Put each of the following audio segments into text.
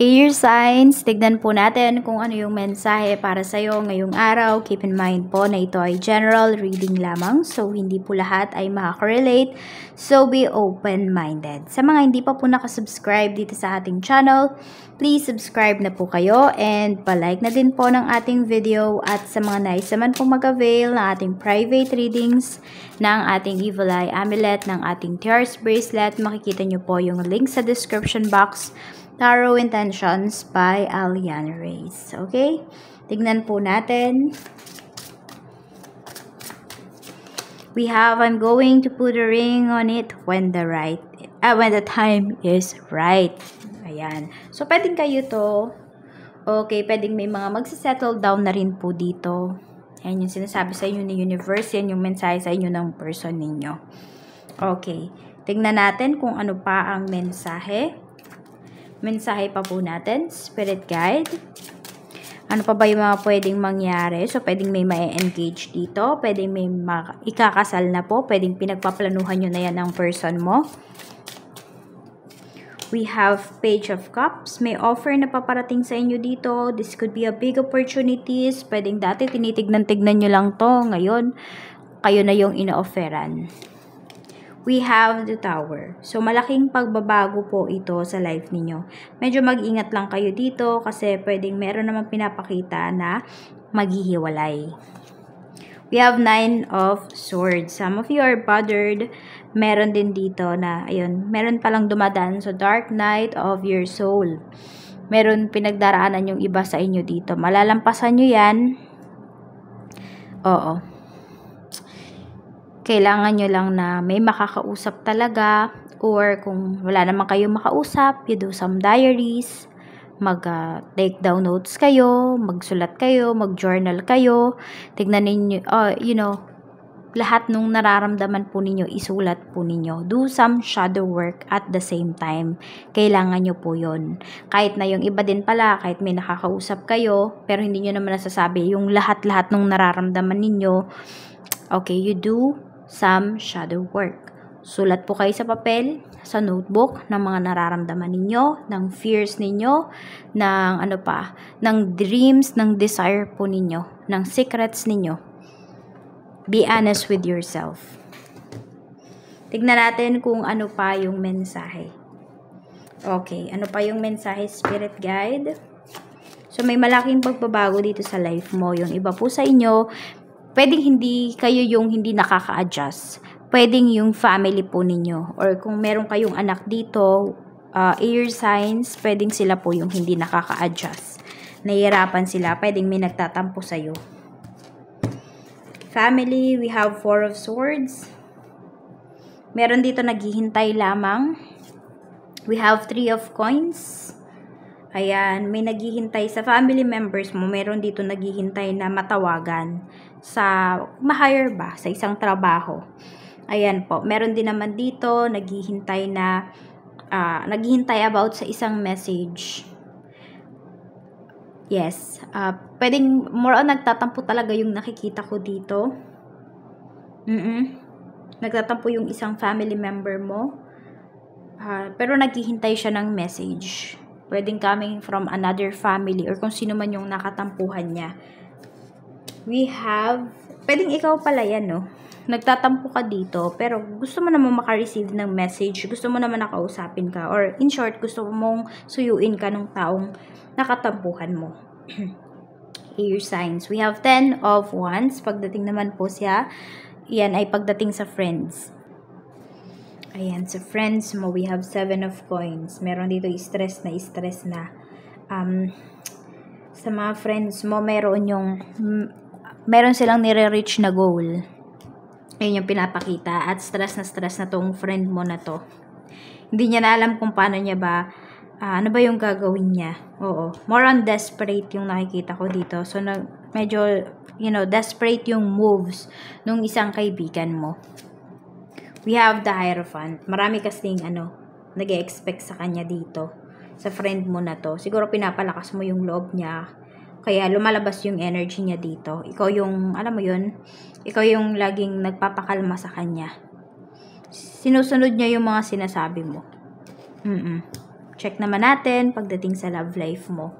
Air signs, tignan po natin kung ano yung mensahe para sa'yo ngayong araw. Keep in mind po na ito ay general reading lamang, so hindi po lahat ay makakorelate. So be open-minded. Sa mga hindi pa po nakasubscribe dito sa ating channel, please subscribe na po kayo and palike na din po ng ating video at sa mga nais naman po mag-avail ng ating private readings ng ating Evil Eye Amulet, ng ating Tears Bracelet, makikita nyo po yung link sa description box Narrow Intentions by Alian Reyes. Okay? Tignan po natin. We have, I'm going to put a ring on it when the right, uh, when the time is right. Ayan. So, pwedeng kayo to. Okay, pwedeng may mga magsisettle down na rin po dito. Ayan yung sinasabi sa inyo ni universe. Yan yung mensahe sa inyo ng person ninyo. Okay. Tingnan natin kung ano pa ang mensahe mensahe pa po natin, spirit guide. Ano pa ba yung mga pwedeng mangyari? So, pwedeng may ma-engage dito, pwedeng may ikakasal na po, pwedeng pinagpaplanuhan nyo na yan ng person mo. We have Page of Cups. May offer na paparating sa inyo dito. This could be a big opportunities. Pwedeng dati tinitignan-tignan nyo lang to. Ngayon, kayo na yung ino-offeran we have the tower. So, malaking pagbabago po ito sa life ninyo. Medyo mag-ingat lang kayo dito kasi pwedeng meron namang pinapakita na maghihiwalay. We have nine of swords. Some of you are bothered. Meron din dito na, ayun, meron palang dumadaan. So, dark night of your soul. Meron pinagdaraanan yung iba sa inyo dito. Malalampasan nyo yan. Oo kailangan nyo lang na may makakausap talaga or kung wala naman kayo makausap, you do some diaries, mag-take ah, down notes kayo, magsulat kayo, mag-journal kayo, tignan ninyo, uh, you know, lahat nung nararamdaman po ninyo, isulat po ninyo. Do some shadow work at the same time. Kailangan nyo po yon. Kahit na yung iba din pala, kahit may nakakausap kayo, pero hindi nyo naman nasasabi yung lahat-lahat nung nararamdaman ninyo, okay, you do some shadow work. Sulat po kayo sa papel, sa notebook, ng mga nararamdaman ninyo, ng fears ninyo, ng ano pa, ng dreams, ng desire po ninyo, ng secrets ninyo. Be honest with yourself. Tignan natin kung ano pa yung mensahe. Okay, ano pa yung mensahe spirit guide? So, may malaking pagbabago dito sa life mo. Yung iba po sa inyo, pwedeng hindi kayo yung hindi nakaka-adjust. Pwedeng yung family po ninyo. Or kung meron kayong anak dito, uh, ah, air signs, pwedeng sila po yung hindi nakaka-adjust. Nahihirapan sila. Pwedeng may nagtatampo sa'yo. Family, we have four of swords. Meron dito naghihintay lamang. We have three of coins. Ayan, may naghihintay sa family members mo. Meron dito naghihintay na matawagan sa ma-hire ba sa isang trabaho. Ayan po, meron din naman dito naghihintay na uh, naghihintay about sa isang message. Yes, uh, pwedeng more on nagtatampo talaga yung nakikita ko dito. Mm-mm. Nagtatampo yung isang family member mo. Uh, pero naghihintay siya ng message. Pwedeng coming from another family or kung sino man yung nakatampuhan niya we have, pwedeng ikaw pala yan, no? Nagtatampo ka dito, pero gusto mo naman makareceive ng message, gusto mo naman nakausapin ka, or in short, gusto mong suyuin ka ng taong nakatampuhan mo. Here signs. We have 10 of wands. Pagdating naman po siya, yan ay pagdating sa friends. Ayan, sa friends mo, we have 7 of coins. Meron dito stress na stress na. Um, sa mga friends mo, meron yung meron silang nire-reach na goal. Ayun yung pinapakita. At stress na stress na tong friend mo na to. Hindi niya na alam kung paano niya ba, uh, ano ba yung gagawin niya. Oo. More on desperate yung nakikita ko dito. So, na, medyo, you know, desperate yung moves nung isang kaibigan mo. We have the Hierophant. Marami kasing, ano, nag expect sa kanya dito. Sa friend mo na to. Siguro pinapalakas mo yung loob niya kaya lumalabas yung energy niya dito. Ikaw yung, alam mo yun, ikaw yung laging nagpapakalma sa kanya. Sinusunod niya yung mga sinasabi mo. Mm-mm. Check naman natin pagdating sa love life mo.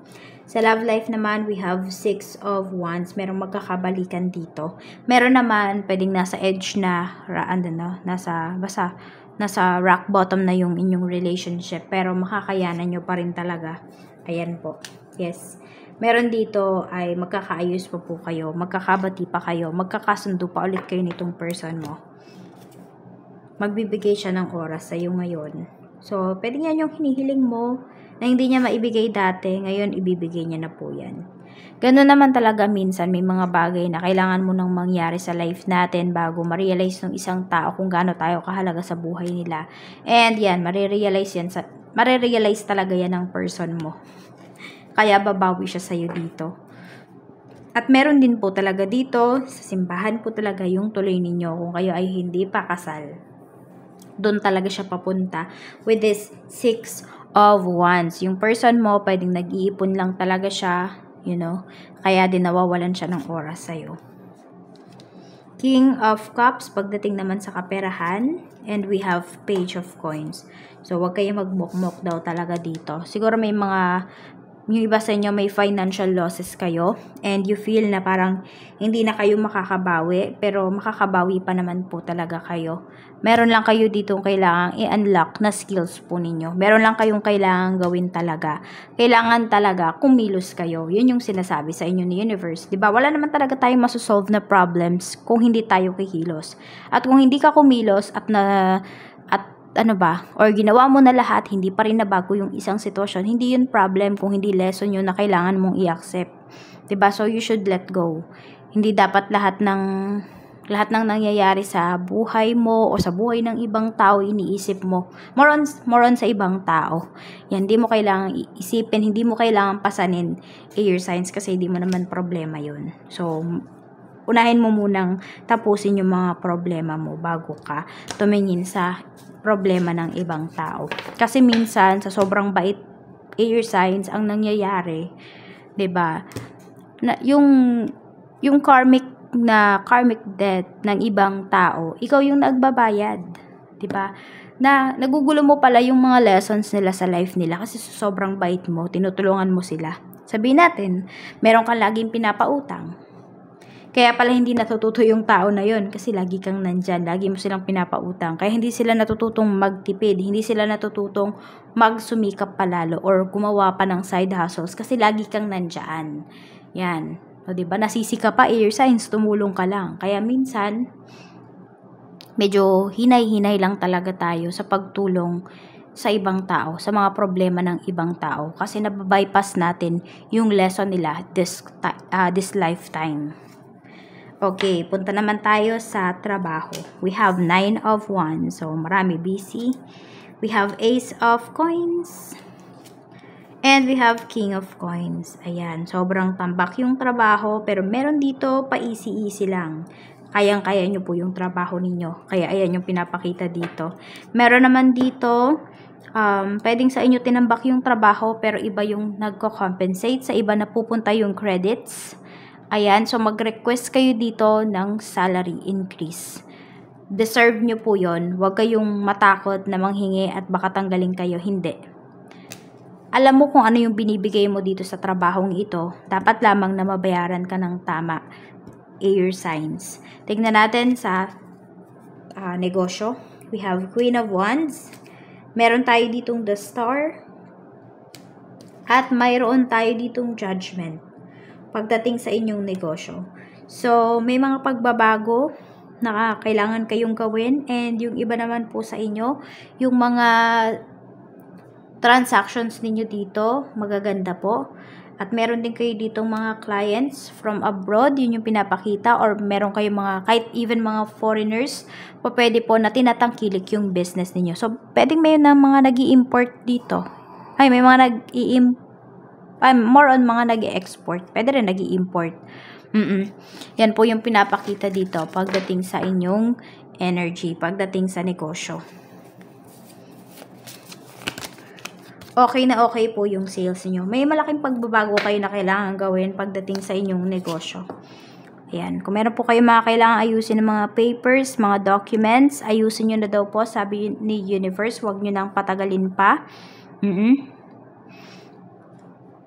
Sa love life naman, we have six of wands. Merong magkakabalikan dito. Meron naman, pwedeng nasa edge na, ano, no? nasa, basa, nasa rock bottom na yung inyong relationship. Pero makakayanan nyo pa rin talaga. Ayan po. Yes meron dito ay magkakaayos pa po kayo, magkakabati pa kayo, magkakasundo pa ulit kayo nitong person mo. Magbibigay siya ng oras sa iyo ngayon. So, pwede yan yung hinihiling mo na hindi niya maibigay dati, ngayon ibibigay niya na po yan. Ganun naman talaga minsan may mga bagay na kailangan mo nang mangyari sa life natin bago ma-realize ng isang tao kung gaano tayo kahalaga sa buhay nila. And yan, marirealize yan sa marirealize talaga yan ng person mo. Kaya babawi siya sa'yo dito. At meron din po talaga dito, sa simbahan po talaga yung tuloy ninyo kung kayo ay hindi pa kasal. Doon talaga siya papunta with this six of wands. Yung person mo, pwedeng nag-iipon lang talaga siya, you know, kaya din nawawalan siya ng oras sa'yo. King of Cups, pagdating naman sa kaperahan, and we have Page of Coins. So, wag kayong magmukmok daw talaga dito. Siguro may mga yung iba sa inyo may financial losses kayo and you feel na parang hindi na kayo makakabawi pero makakabawi pa naman po talaga kayo. Meron lang kayo dito kailangan i-unlock na skills po ninyo. Meron lang kayong kailangan gawin talaga. Kailangan talaga kumilos kayo. Yun yung sinasabi sa inyo ni universe. 'di ba Wala naman talaga tayong masosolve na problems kung hindi tayo kikilos. At kung hindi ka kumilos at na ano ba, or ginawa mo na lahat, hindi pa rin nabago yung isang sitwasyon, hindi yun problem kung hindi lesson yun na kailangan mong i-accept. ba diba? So, you should let go. Hindi dapat lahat ng lahat ng nangyayari sa buhay mo o sa buhay ng ibang tao iniisip mo. More on, more on sa ibang tao. Yan, hindi mo kailangang isipin, hindi mo kailangang pasanin air signs kasi hindi mo naman problema yun. So, unahin mo munang tapusin yung mga problema mo bago ka tumingin sa problema ng ibang tao. Kasi minsan, sa sobrang bait air signs, ang nangyayari, ba diba, na, yung, yung karmic na karmic debt ng ibang tao, ikaw yung nagbabayad. 'di ba? Na nagugulo mo pala yung mga lessons nila sa life nila kasi sobrang bait mo, tinutulungan mo sila. Sabihin natin, meron kang laging pinapautang, kaya pala hindi natututo yung tao na yon kasi lagi kang nandyan, lagi mo silang pinapautang. Kaya hindi sila natututong magtipid, hindi sila natututong magsumikap palalo or gumawa pa ng side hustles kasi lagi kang nandyan. Yan. O, diba? Nasisi ka pa, air signs, tumulong ka lang. Kaya minsan, medyo hinay-hinay lang talaga tayo sa pagtulong sa ibang tao, sa mga problema ng ibang tao. Kasi nababypass natin yung lesson nila this, uh, this lifetime. Okay, punta naman tayo sa trabaho. We have 9 of 1. So, marami busy. We have Ace of Coins. And we have King of Coins. Ayan, sobrang tambak yung trabaho. Pero meron dito, pa easy-easy lang. Kayang-kaya nyo po yung trabaho ninyo. Kaya ayan yung pinapakita dito. Meron naman dito, um, pwedeng sa inyo tinambak yung trabaho. Pero iba yung nagko-compensate. Sa iba na pupunta yung credits. Ayan, so mag-request kayo dito ng salary increase. Deserve nyo po yon. Huwag kayong matakot na manghingi at baka tanggalin kayo. Hindi. Alam mo kung ano yung binibigay mo dito sa trabahong ito. Dapat lamang na mabayaran ka ng tama. Air signs. Tingnan natin sa uh, negosyo. We have Queen of Wands. Meron tayo ditong The Star. At mayroon tayo ditong Judgment pagdating sa inyong negosyo. So, may mga pagbabago na kailangan kayong gawin and yung iba naman po sa inyo, yung mga transactions ninyo dito, magaganda po. At meron din kayo ditong mga clients from abroad, yun yung pinapakita or meron kayong mga, kahit even mga foreigners, pa pwede po na tinatangkilik yung business ninyo. So, pwedeng may na mga nag import dito. Ay, may mga nag i I'm um, more on mga nag export Pwede rin nag import Mm-mm. Yan po yung pinapakita dito pagdating sa inyong energy, pagdating sa negosyo. Okay na okay po yung sales niyo. May malaking pagbabago kayo na kailangan gawin pagdating sa inyong negosyo. Ayan. Kung meron po kayo mga kailangan ayusin ng mga papers, mga documents, ayusin nyo na daw po, sabi ni Universe, huwag nyo nang patagalin pa. Mm-mm.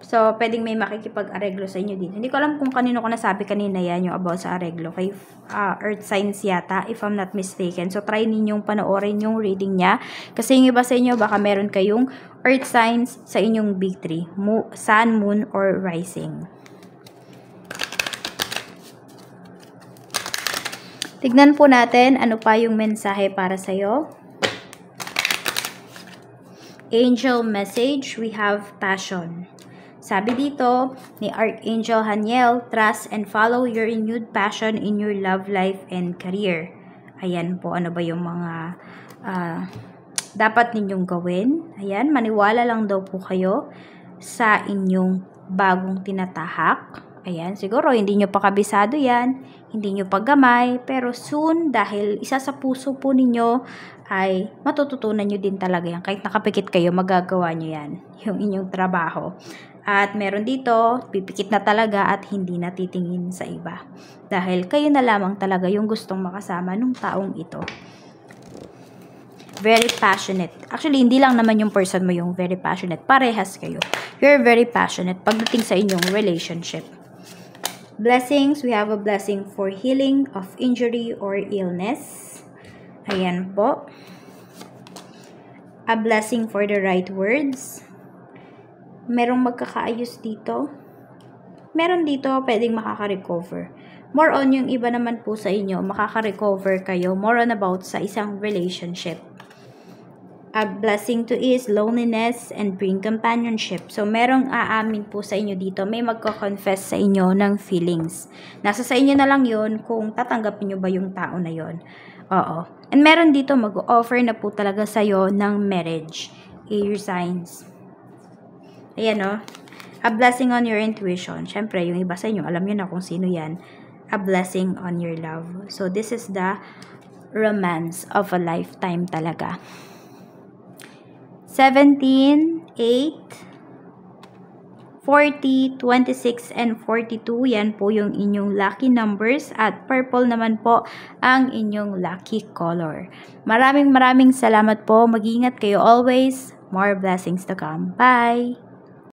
So, pwedeng may makikipag-areglo sa inyo din. Hindi ko alam kung kanino ko nasabi kanina yan yung about sa areglo. Kay uh, Earth Signs yata, if I'm not mistaken. So, try ninyong panoorin yung reading niya. Kasi yung iba sa inyo, baka meron kayong Earth Signs sa inyong Big Three. Mo Sun, Moon, or Rising. Tignan po natin ano pa yung mensahe para sa'yo. Angel message, we have passion. Sabi dito ni Archangel Haniel, trust and follow your renewed passion in your love life and career. Ayan po, ano ba yung mga uh, dapat ninyong gawin. Ayan, maniwala lang daw po kayo sa inyong bagong tinatahak. Ayan, siguro hindi nyo pa kabisado yan hindi nyo paggamay, pero soon dahil isa sa puso po ninyo ay matututunan nyo din talaga yan. Kahit nakapikit kayo, magagawa nyo yan, yung inyong trabaho. At meron dito, pipikit na talaga at hindi na titingin sa iba. Dahil kayo na lamang talaga yung gustong makasama ng taong ito very passionate. Actually, hindi lang naman yung person mo yung very passionate. Parehas kayo. You're very passionate pagdating sa inyong relationship. Blessings, we have a blessing for healing of injury or illness. Ayan po. A blessing for the right words. Merong magkakaayos dito. Meron dito pwedeng makaka-recover. More on yung iba naman po sa inyo, makaka-recover kayo. More on about sa isang relationship a blessing to is loneliness and bring companionship. So, merong aamin po sa inyo dito. May magko-confess sa inyo ng feelings. Nasa sa inyo na lang yon kung tatanggapin niyo ba yung tao na yon. Oo. And meron dito mag-offer na po talaga sa iyo ng marriage. Air signs. Ayan o. Oh. A blessing on your intuition. Siyempre, yung iba sa inyo, alam nyo na kung sino yan. A blessing on your love. So, this is the romance of a lifetime talaga. 17, 8, 40, 26, and 42. Yan po yung inyong lucky numbers at purple naman po ang inyong lucky color. Maraming maraming salamat po. Mag-ingat kayo always. More blessings to come. Bye!